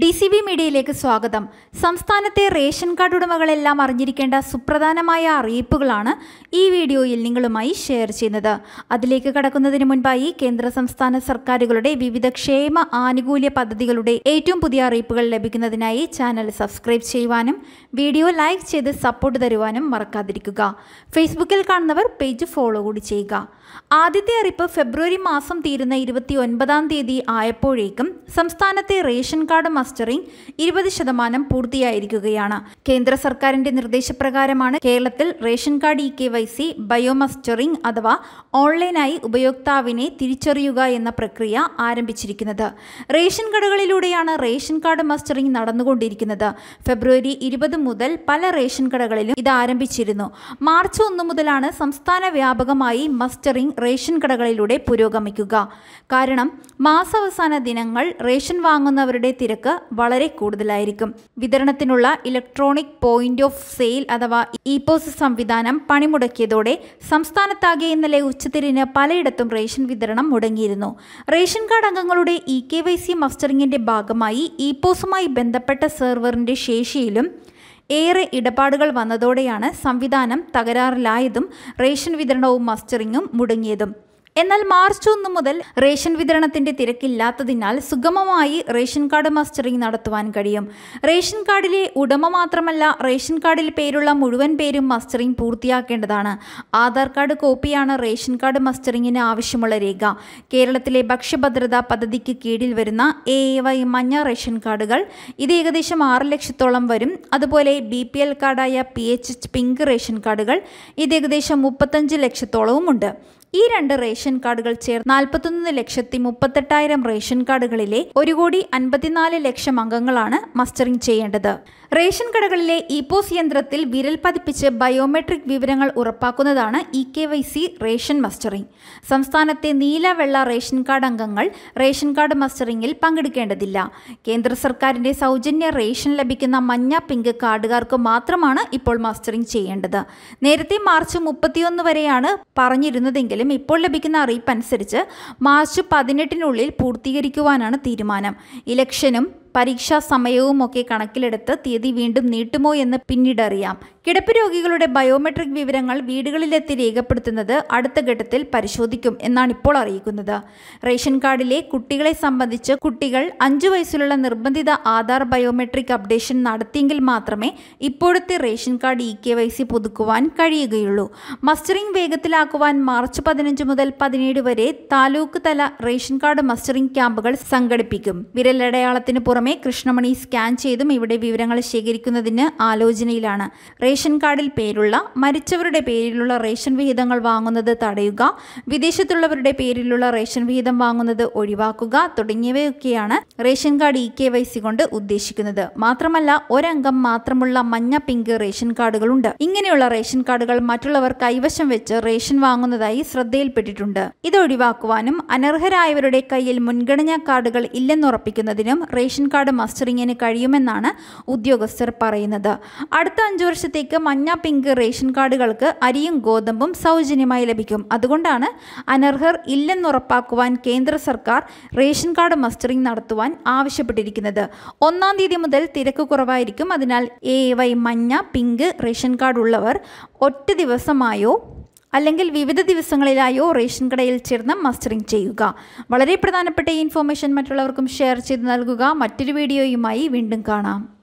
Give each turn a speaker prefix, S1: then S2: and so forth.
S1: D C B മീഡിയയിലേക്ക് സ്വാഗതം സംസ്ഥാനത്തെ റേഷൻ കാർഡ് ഉടമകളെല്ലാം അറിഞ്ഞിരിക്കേണ്ട സുപ്രധാനമായ അറിയിപ്പുകളാണ് ഈ വീഡിയോയിൽ നിങ്ങളുമായി ഷെയർ ചെയ്യുന്നത് അതിലേക്ക് കടക്കുന്നതിന് മുൻപായി കേന്ദ്ര സംസ്ഥാന സർക്കാരുകളുടെ വിവിധ ക്ഷേമ ആനുകൂല്യ പദ്ധതികളുടെ ഏറ്റവും പുതിയ അറിയിപ്പുകൾ ലഭിക്കുന്നതിനായി ചാനൽ സബ്സ്ക്രൈബ് ചെയ്യുവാനും വീഡിയോ ലൈക്ക് ചെയ്ത് സപ്പോർട്ട് തരുവാനും മറക്കാതിരിക്കുക ഫേസ്ബുക്കിൽ കാണുന്നവർ പേജ് ഫോളോ കൂടി ചെയ്യുക ആദ്യത്തെ അറിയിപ്പ് ഫെബ്രുവരി മാസം തീരുന്ന ഇരുപത്തി ഒൻപതാം തീയതി ആയപ്പോഴേക്കും സംസ്ഥാനത്തെ റേഷൻ കാർഡ് മസ്റ്ററിംഗ് ഇരുപത് ശതമാനം പൂർത്തിയായിരിക്കുകയാണ് കേന്ദ്ര സർക്കാരിന്റെ നിർദ്ദേശപ്രകാരമാണ് കേരളത്തിൽ ration card E K Y C biomustering അഥവാ ഓൺലൈനായി ഉപയോക്താവിനെ തിരിച്ചറിയുക എന്ന പ്രക്രിയ ആരംഭിച്ചിരിക്കുന്നത് റേഷൻ കടകളിലൂടെയാണ് റേഷൻ കാർഡ് മസ്റ്ററിംഗ് നടന്നുകൊണ്ടിരിക്കുന്നത് ഫെബ്രുവരി ഇരുപത് മുതൽ പല റേഷൻ കടകളിലും ഇത് ആരംഭിച്ചിരുന്നു മാർച്ച് ഒന്ന് മുതലാണ് സംസ്ഥാന വ്യാപകമായി മസ്റ്ററിംഗ് റേഷൻ കടകളിലൂടെ പുരോഗമിക്കുക കാരണം മാസാവസാന ദിനങ്ങൾ റേഷൻ വാങ്ങുന്നവരുടെ തിരക്ക് വളരെ കൂടുതലായിരിക്കും വിതരണത്തിനുള്ള ഇലക്ട്രോണിക് പോയിന്റ് ഓഫ് സെയിൽ അഥവാ ഇപോസ് സംവിധാനം പണിമുടക്കിയതോടെ സംസ്ഥാനത്താകെ ഇന്നലെ ഉച്ചതിരിഞ്ഞ് പലയിടത്തും റേഷൻ വിതരണം മുടങ്ങിയിരുന്നു റേഷൻ കാർഡ് അംഗങ്ങളുടെ ഇ കെ വൈ സി മസ്റ്ററിങ്ങിന്റെ ഭാഗമായി ഇപോസുമായി ബന്ധപ്പെട്ട സെർവറിന്റെ ശേഷിയിലും ഏറെ ഇടപാടുകൾ വന്നതോടെയാണ് സംവിധാനം തകരാറിലായതും റേഷൻ വിതരണവും മസ്റ്ററിങ്ങും മുടങ്ങിയതും എന്നാൽ മാർച്ച് ഒന്ന് മുതൽ റേഷൻ വിതരണത്തിന്റെ തിരക്കില്ലാത്തതിനാൽ സുഗമമായി റേഷൻ കാർഡ് മസ്റ്ററിംഗ് നടത്തുവാൻ കഴിയും റേഷൻ കാർഡിലെ ഉടമ മാത്രമല്ല റേഷൻ കാർഡിൽ പേരുള്ള മുഴുവൻ പേരും മസ്റ്ററിംഗ് പൂർത്തിയാക്കേണ്ടതാണ് ആധാർ കാർഡ് കോപ്പിയാണ് റേഷൻ കാർഡ് മസ്റ്ററിംഗിന് ആവശ്യമുള്ള രേഖ കേരളത്തിലെ ഭക്ഷ്യഭദ്രതാ പദ്ധതിക്ക് കീഴിൽ വരുന്ന എ വൈ മഞ്ഞ റേഷൻ കാർഡുകൾ ഇത് ഏകദേശം ആറ് ലക്ഷത്തോളം വരും അതുപോലെ ബി പി എൽ കാർഡായ പി എച്ച് പിങ്ക് റേഷൻ കാർഡുകൾ ഇത് ഏകദേശം മുപ്പത്തഞ്ച് ലക്ഷത്തോളവും ഉണ്ട് ഈ രണ്ട് റേഷൻ കാർഡുകൾ ചേർന്ന് നാൽപ്പത്തൊന്ന് ലക്ഷത്തി മുപ്പത്തെട്ടായിരം റേഷൻ കാർഡുകളിലെ ഒരു കോടി അൻപത്തിനാല് ലക്ഷം അംഗങ്ങളാണ് മസ്റ്ററിംഗ് ചെയ്യേണ്ടത് റേഷൻ കടകളിലെ ഇപോസ് യന്ത്രത്തിൽ വിരൽ പതിപ്പിച്ച് ബയോമെട്രിക് വിവരങ്ങൾ ഉറപ്പാക്കുന്നതാണ് E K Y C ration mustering സംസ്ഥാനത്തെ നീല വെള്ള റേഷൻ കാർഡ് അംഗങ്ങൾ റേഷൻ കാർഡ് മസ്റ്ററിംഗിൽ പങ്കെടുക്കേണ്ടതില്ല കേന്ദ്ര സർക്കാരിന്റെ സൗജന്യ റേഷൻ ലഭിക്കുന്ന മഞ്ഞ പിങ്ക് കാർഡുകാർക്ക് മാത്രമാണ് ഇപ്പോൾ മസ്റ്ററിംഗ് ചെയ്യേണ്ടത് നേരത്തെ മാർച്ച് മുപ്പത്തിയൊന്ന് വരെയാണ് പറഞ്ഞിരുന്നതെങ്കിലും ഇപ്പോൾ ലഭിക്കുന്ന അറിയിപ്പ് അനുസരിച്ച് മാർച്ച് പതിനെട്ടിനുള്ളിൽ പൂർത്തീകരിക്കുവാനാണ് തീരുമാനം ഇലക്ഷനും പരീക്ഷാ സമയവും ഒക്കെ കണക്കിലെടുത്ത് തീയതി വീണ്ടും നീട്ടുമോ എന്ന് പിന്നീടറിയാം കിടപ്പ് രോഗികളുടെ ബയോമെട്രിക് വിവരങ്ങൾ വീടുകളിലെത്തി രേഖപ്പെടുത്തുന്നത് അടുത്ത ഘട്ടത്തിൽ പരിശോധിക്കും എന്നാണ് ഇപ്പോൾ അറിയിക്കുന്നത് റേഷൻ കാർഡിലെ കുട്ടികളെ സംബന്ധിച്ച് കുട്ടികൾ അഞ്ചു വയസ്സിലുള്ള നിർബന്ധിത ആധാർ ബയോമെട്രിക് അപ്ഡേഷൻ നടത്തിയെങ്കിൽ മാത്രമേ ഇപ്പോഴത്തെ ration card E K Y C പുതുക്കുവാൻ കഴിയുകയുള്ളൂ മസ്റ്ററിംഗ് വേഗത്തിലാക്കുവാൻ മാർച്ച് പതിനഞ്ച് മുതൽ പതിനേഴ് വരെ താലൂക്ക് തല റേഷൻ കാർഡ് മസ്റ്ററിംഗ് ക്യാമ്പുകൾ സംഘടിപ്പിക്കും വിരലടയാളത്തിന് പുറമെ കൃഷ്ണമണി സ്കാൻ ചെയ്തും ഇവിടെ വിവരങ്ങൾ ശേഖരിക്കുന്നതിന് ആലോചനയിലാണ് റേഷൻ കാർഡിൽ പേരുള്ള മരിച്ചവരുടെ പേരിലുള്ള റേഷൻ വിഹിതങ്ങൾ വാങ്ങുന്നത് തടയുക വിദേശത്തുള്ളവരുടെ പേരിലുള്ള റേഷൻ വിഹിതം വാങ്ങുന്നത് ഒഴിവാക്കുക തുടങ്ങിയവയൊക്കെയാണ് ration card E K Y C കൊണ്ട് ഉദ്ദേശിക്കുന്നത് മാത്രമല്ല ഒരംഗം മാത്രമുള്ള മഞ്ഞ പിങ്ക് റേഷൻ കാർഡുകളുണ്ട് ഇങ്ങനെയുള്ള റേഷൻ കാർഡുകൾ മറ്റുള്ളവർ കൈവശം വെച്ച് റേഷൻ വാങ്ങുന്നതായി ശ്രദ്ധയിൽപ്പെട്ടിട്ടുണ്ട് ഇത് ഒഴിവാക്കുവാനും അനർഹരായവരുടെ കയ്യിൽ മുൻഗണനാ കാർഡുകൾ ഇല്ലെന്നുറപ്പിക്കുന്നതിനും റേഷൻ കാർഡ് മസ്റ്ററിങ്ങിന് കഴിയുമെന്നാണ് ഉദ്യോഗസ്ഥർ പറയുന്നത് അടുത്ത അഞ്ചു വർഷത്തെ ദിവസത്തേക്ക് മഞ്ഞ പിങ്ക് റേഷൻ കാർഡുകൾക്ക് അരിയും ഗോതമ്പും സൗജന്യമായി ലഭിക്കും അതുകൊണ്ടാണ് അനർഹർ ഇല്ലെന്നുറപ്പാക്കുവാൻ കേന്ദ്ര സർക്കാർ റേഷൻ കാർഡ് മസ്റ്ററിംഗ് നടത്തുവാൻ ആവശ്യപ്പെട്ടിരിക്കുന്നത് ഒന്നാം തീയതി മുതൽ തിരക്ക് കുറവായിരിക്കും അതിനാൽ എ വൈ മഞ്ഞ പിങ്ക് റേഷൻ കാർഡ് ഉള്ളവർ ഒറ്റ ദിവസമായോ അല്ലെങ്കിൽ വിവിധ ദിവസങ്ങളിലായോ റേഷൻ കടയിൽ ചേർന്ന് മസ്റ്ററിംഗ് ചെയ്യുക വളരെ പ്രധാനപ്പെട്ട ഈ ഇൻഫോർമേഷൻ മറ്റുള്ളവർക്കും ഷെയർ ചെയ്ത് നൽകുക മറ്റൊരു വീഡിയോയുമായി വീണ്ടും കാണാം